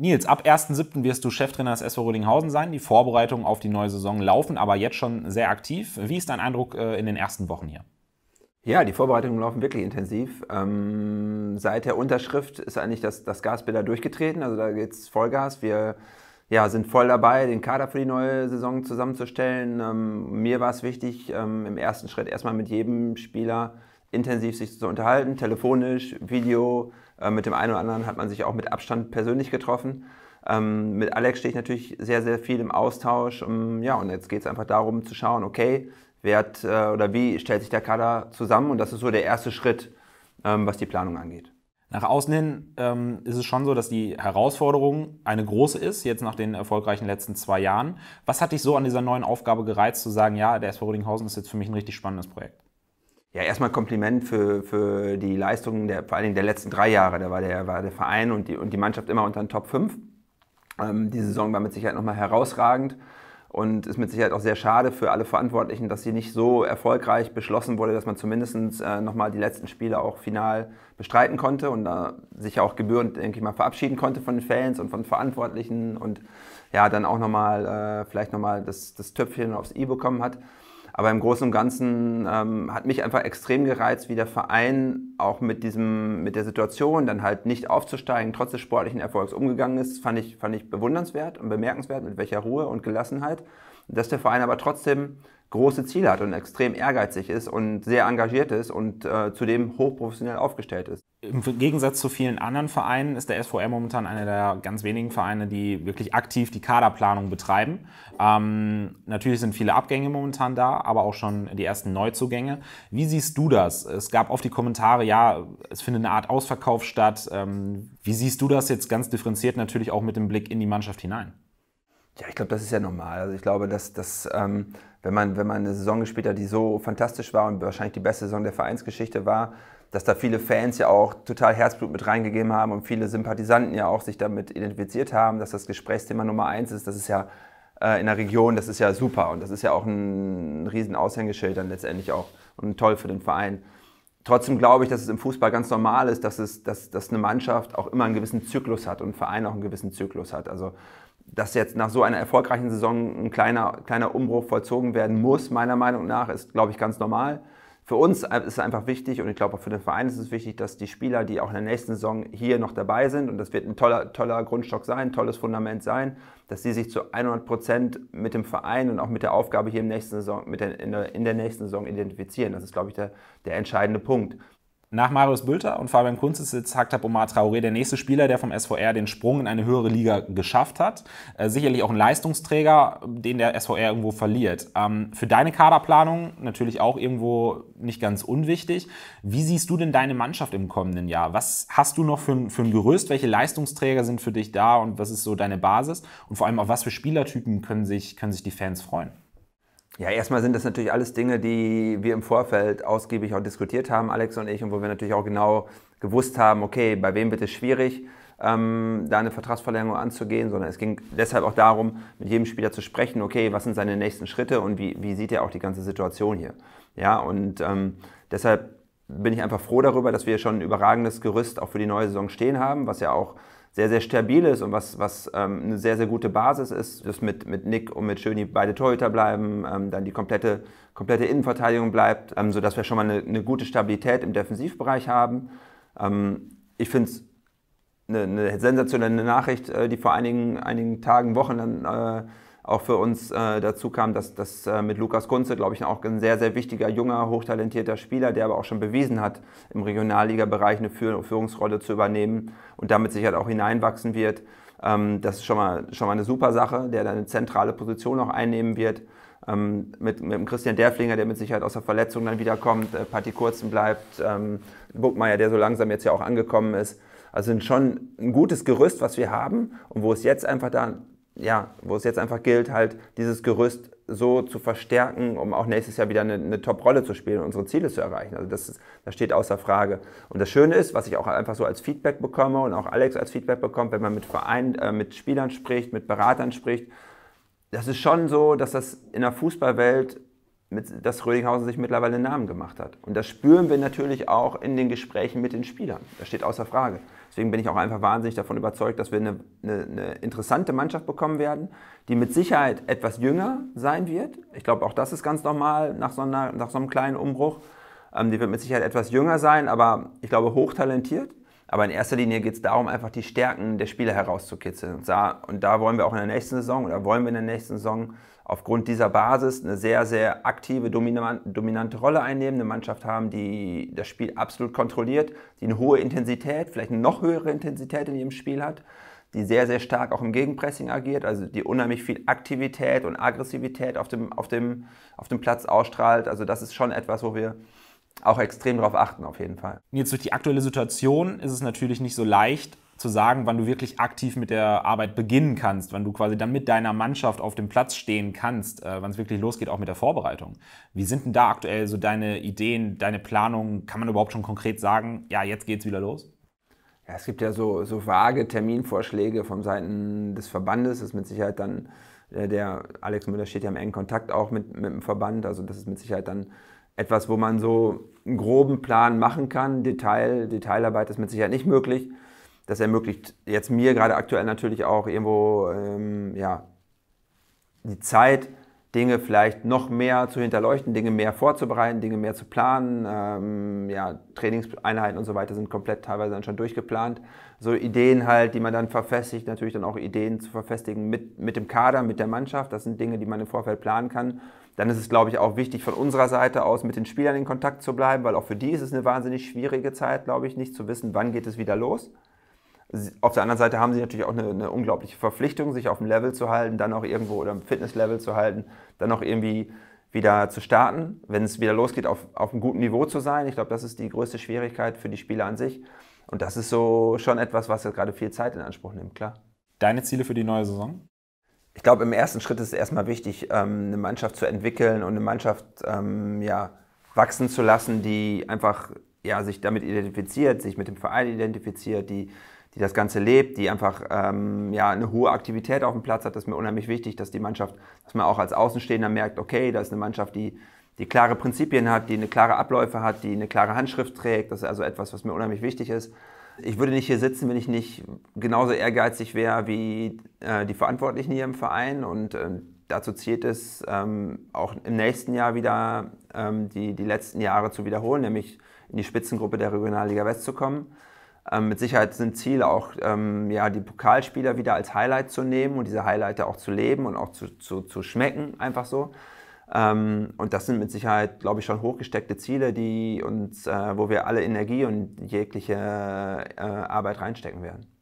Nils, ab 1.7. wirst du Cheftrainer des SV Rödinghausen sein. Die Vorbereitungen auf die neue Saison laufen aber jetzt schon sehr aktiv. Wie ist dein Eindruck äh, in den ersten Wochen hier? Ja, die Vorbereitungen laufen wirklich intensiv. Ähm, seit der Unterschrift ist eigentlich das, das Gasbilder durchgetreten. Also da geht es Vollgas. Wir ja, sind voll dabei, den Kader für die neue Saison zusammenzustellen. Ähm, mir war es wichtig, ähm, im ersten Schritt erstmal mit jedem Spieler intensiv sich zu unterhalten, telefonisch, Video, äh, mit dem einen oder anderen hat man sich auch mit Abstand persönlich getroffen. Ähm, mit Alex stehe ich natürlich sehr, sehr viel im Austausch. Ähm, ja, und jetzt geht es einfach darum zu schauen, okay, wer hat, äh, oder wie stellt sich der Kader zusammen? Und das ist so der erste Schritt, ähm, was die Planung angeht. Nach außen hin ähm, ist es schon so, dass die Herausforderung eine große ist, jetzt nach den erfolgreichen letzten zwei Jahren. Was hat dich so an dieser neuen Aufgabe gereizt, zu sagen, ja, der SV Rudinghausen ist jetzt für mich ein richtig spannendes Projekt? Ja, erstmal Kompliment für, für die Leistungen der, vor allen Dingen der letzten drei Jahre. Da war der, war der Verein und die, und die Mannschaft immer unter den Top 5. Ähm, die Saison war mit Sicherheit nochmal herausragend und ist mit Sicherheit auch sehr schade für alle Verantwortlichen, dass sie nicht so erfolgreich beschlossen wurde, dass man zumindest äh, nochmal die letzten Spiele auch final bestreiten konnte und äh, sich auch gebührend, denke ich mal, verabschieden konnte von den Fans und von Verantwortlichen und ja, dann auch nochmal, äh, vielleicht nochmal das, das Töpfchen aufs i bekommen hat. Aber im Großen und Ganzen ähm, hat mich einfach extrem gereizt, wie der Verein auch mit, diesem, mit der Situation, dann halt nicht aufzusteigen, trotz des sportlichen Erfolgs umgegangen ist, fand ich, fand ich bewundernswert und bemerkenswert, mit welcher Ruhe und Gelassenheit. Dass der Verein aber trotzdem große Ziele hat und extrem ehrgeizig ist und sehr engagiert ist und äh, zudem hochprofessionell aufgestellt ist im Gegensatz zu vielen anderen Vereinen ist der SVR momentan einer der ganz wenigen Vereine, die wirklich aktiv die Kaderplanung betreiben. Ähm, natürlich sind viele Abgänge momentan da, aber auch schon die ersten Neuzugänge. Wie siehst du das? Es gab oft die Kommentare, ja, es findet eine Art Ausverkauf statt. Ähm, wie siehst du das jetzt ganz differenziert natürlich auch mit dem Blick in die Mannschaft hinein? Ja, ich glaube, das ist ja normal. Also ich glaube, dass, dass ähm, wenn, man, wenn man eine Saison gespielt hat, die so fantastisch war und wahrscheinlich die beste Saison der Vereinsgeschichte war, dass da viele Fans ja auch total Herzblut mit reingegeben haben und viele Sympathisanten ja auch sich damit identifiziert haben, dass das Gesprächsthema Nummer eins ist. Das ist ja äh, in der Region, das ist ja super und das ist ja auch ein, ein riesen Aushängeschild dann letztendlich auch und toll für den Verein. Trotzdem glaube ich, dass es im Fußball ganz normal ist, dass, es, dass, dass eine Mannschaft auch immer einen gewissen Zyklus hat und ein Verein auch einen gewissen Zyklus hat. Also dass jetzt nach so einer erfolgreichen Saison ein kleiner, kleiner Umbruch vollzogen werden muss, meiner Meinung nach, ist, glaube ich, ganz normal für uns ist es einfach wichtig und ich glaube auch für den Verein ist es wichtig, dass die Spieler, die auch in der nächsten Saison hier noch dabei sind, und das wird ein toller, toller Grundstock sein, ein tolles Fundament sein, dass sie sich zu 100 Prozent mit dem Verein und auch mit der Aufgabe hier im nächsten Saison, mit der, in, der, in der nächsten Saison identifizieren. Das ist, glaube ich, der, der entscheidende Punkt. Nach Marius Bülter und Fabian Kunz ist jetzt Haktab Omar Traoré der nächste Spieler, der vom SVR den Sprung in eine höhere Liga geschafft hat. Äh, sicherlich auch ein Leistungsträger, den der SVR irgendwo verliert. Ähm, für deine Kaderplanung natürlich auch irgendwo nicht ganz unwichtig. Wie siehst du denn deine Mannschaft im kommenden Jahr? Was hast du noch für, für ein Gerüst? Welche Leistungsträger sind für dich da und was ist so deine Basis? Und vor allem auf was für Spielertypen können sich, können sich die Fans freuen? Ja, erstmal sind das natürlich alles Dinge, die wir im Vorfeld ausgiebig auch diskutiert haben, Alex und ich, und wo wir natürlich auch genau gewusst haben, okay, bei wem wird es schwierig, ähm, da eine Vertragsverlängerung anzugehen, sondern es ging deshalb auch darum, mit jedem Spieler zu sprechen, okay, was sind seine nächsten Schritte und wie, wie sieht er auch die ganze Situation hier. Ja, und ähm, deshalb bin ich einfach froh darüber, dass wir schon ein überragendes Gerüst auch für die neue Saison stehen haben, was ja auch sehr, sehr stabil ist und was, was ähm, eine sehr, sehr gute Basis ist, dass mit, mit Nick und mit Schöni beide Torhüter bleiben, ähm, dann die komplette, komplette Innenverteidigung bleibt, ähm, sodass wir schon mal eine, eine gute Stabilität im Defensivbereich haben. Ähm, ich finde es eine, eine, sensationelle Nachricht, äh, die vor einigen, einigen Tagen, Wochen dann äh, auch für uns äh, dazu kam, dass das äh, mit Lukas Kunze, glaube ich, auch ein sehr, sehr wichtiger, junger, hochtalentierter Spieler, der aber auch schon bewiesen hat, im Regionalliga-Bereich eine Führungsrolle zu übernehmen und damit sich halt auch hineinwachsen wird. Ähm, das ist schon mal, schon mal eine super Sache, der dann eine zentrale Position auch einnehmen wird. Ähm, mit, mit dem Christian Derflinger, der mit Sicherheit aus der Verletzung dann wiederkommt, äh, Patti Kurzen bleibt, ähm, Buckmeier, der so langsam jetzt ja auch angekommen ist. Also sind schon ein gutes Gerüst, was wir haben und wo es jetzt einfach da ja, wo es jetzt einfach gilt, halt dieses Gerüst so zu verstärken, um auch nächstes Jahr wieder eine, eine Top-Rolle zu spielen und unsere Ziele zu erreichen. Also das, ist, das steht außer Frage. Und das Schöne ist, was ich auch einfach so als Feedback bekomme und auch Alex als Feedback bekommt, wenn man mit Vereinen, äh, mit Spielern spricht, mit Beratern spricht, das ist schon so, dass das in der Fußballwelt mit, dass Rödinghausen sich mittlerweile einen Namen gemacht hat. Und das spüren wir natürlich auch in den Gesprächen mit den Spielern. Das steht außer Frage. Deswegen bin ich auch einfach wahnsinnig davon überzeugt, dass wir eine, eine, eine interessante Mannschaft bekommen werden, die mit Sicherheit etwas jünger sein wird. Ich glaube, auch das ist ganz normal nach so, einer, nach so einem kleinen Umbruch. Ähm, die wird mit Sicherheit etwas jünger sein, aber ich glaube, hochtalentiert. Aber in erster Linie geht es darum, einfach die Stärken der Spieler herauszukitzeln. Und da, und da wollen wir auch in der nächsten Saison oder wollen wir in der nächsten Saison aufgrund dieser Basis eine sehr, sehr aktive, dominante Rolle einnehmen, eine Mannschaft haben, die das Spiel absolut kontrolliert, die eine hohe Intensität, vielleicht eine noch höhere Intensität in ihrem Spiel hat, die sehr, sehr stark auch im Gegenpressing agiert, also die unheimlich viel Aktivität und Aggressivität auf dem, auf dem, auf dem Platz ausstrahlt. Also das ist schon etwas, wo wir auch extrem darauf achten, auf jeden Fall. Jetzt durch die aktuelle Situation ist es natürlich nicht so leicht zu sagen, wann du wirklich aktiv mit der Arbeit beginnen kannst, wann du quasi dann mit deiner Mannschaft auf dem Platz stehen kannst, äh, wann es wirklich losgeht, auch mit der Vorbereitung. Wie sind denn da aktuell so deine Ideen, deine Planungen? Kann man überhaupt schon konkret sagen, ja, jetzt geht's wieder los? Ja, es gibt ja so, so vage Terminvorschläge von Seiten des Verbandes, das ist mit Sicherheit dann äh, der Alex Müller steht ja im engen Kontakt auch mit, mit dem Verband. Also das ist mit Sicherheit dann etwas, wo man so einen groben Plan machen kann. Detail, Detailarbeit ist mit Sicherheit nicht möglich. Das ermöglicht jetzt mir gerade aktuell natürlich auch irgendwo ähm, ja, die Zeit, Dinge vielleicht noch mehr zu hinterleuchten, Dinge mehr vorzubereiten, Dinge mehr zu planen. Ähm, ja, Trainingseinheiten und so weiter sind komplett teilweise dann schon durchgeplant. So Ideen halt, die man dann verfestigt, natürlich dann auch Ideen zu verfestigen mit, mit dem Kader, mit der Mannschaft. Das sind Dinge, die man im Vorfeld planen kann. Dann ist es, glaube ich, auch wichtig von unserer Seite aus mit den Spielern in Kontakt zu bleiben, weil auch für die ist es eine wahnsinnig schwierige Zeit, glaube ich, nicht zu wissen, wann geht es wieder los. Auf der anderen Seite haben sie natürlich auch eine, eine unglaubliche Verpflichtung, sich auf dem Level zu halten, dann auch irgendwo oder im Fitnesslevel zu halten, dann auch irgendwie wieder zu starten, wenn es wieder losgeht, auf, auf einem guten Niveau zu sein. Ich glaube, das ist die größte Schwierigkeit für die Spieler an sich. Und das ist so schon etwas, was jetzt gerade viel Zeit in Anspruch nimmt, klar. Deine Ziele für die neue Saison? ich glaube, im ersten Schritt ist es erstmal wichtig, ähm, eine Mannschaft zu entwickeln und eine Mannschaft ähm, ja, wachsen zu lassen, die einfach ja, sich damit identifiziert, sich mit dem Verein identifiziert, die, die das Ganze lebt, die einfach ähm, ja, eine hohe Aktivität auf dem Platz hat. Das ist mir unheimlich wichtig, dass die Mannschaft, dass man auch als Außenstehender merkt, okay, da ist eine Mannschaft, die, die klare Prinzipien hat, die eine klare Abläufe hat, die eine klare Handschrift trägt. Das ist also etwas, was mir unheimlich wichtig ist ich würde nicht hier sitzen, wenn ich nicht genauso ehrgeizig wäre wie äh, die Verantwortlichen hier im Verein. Und ähm, dazu zielt es, ähm, auch im nächsten Jahr wieder ähm, die, die letzten Jahre zu wiederholen, nämlich in die Spitzengruppe der Regionalliga West zu kommen. Ähm, mit Sicherheit sind Ziele auch, ähm, ja, die Pokalspieler wieder als Highlight zu nehmen und diese Highlighter auch zu leben und auch zu, zu, zu schmecken, einfach so. Ähm, und das sind mit Sicherheit, glaube ich, schon hochgesteckte Ziele, die uns, äh, wo wir alle Energie und jegliche äh, Arbeit reinstecken werden.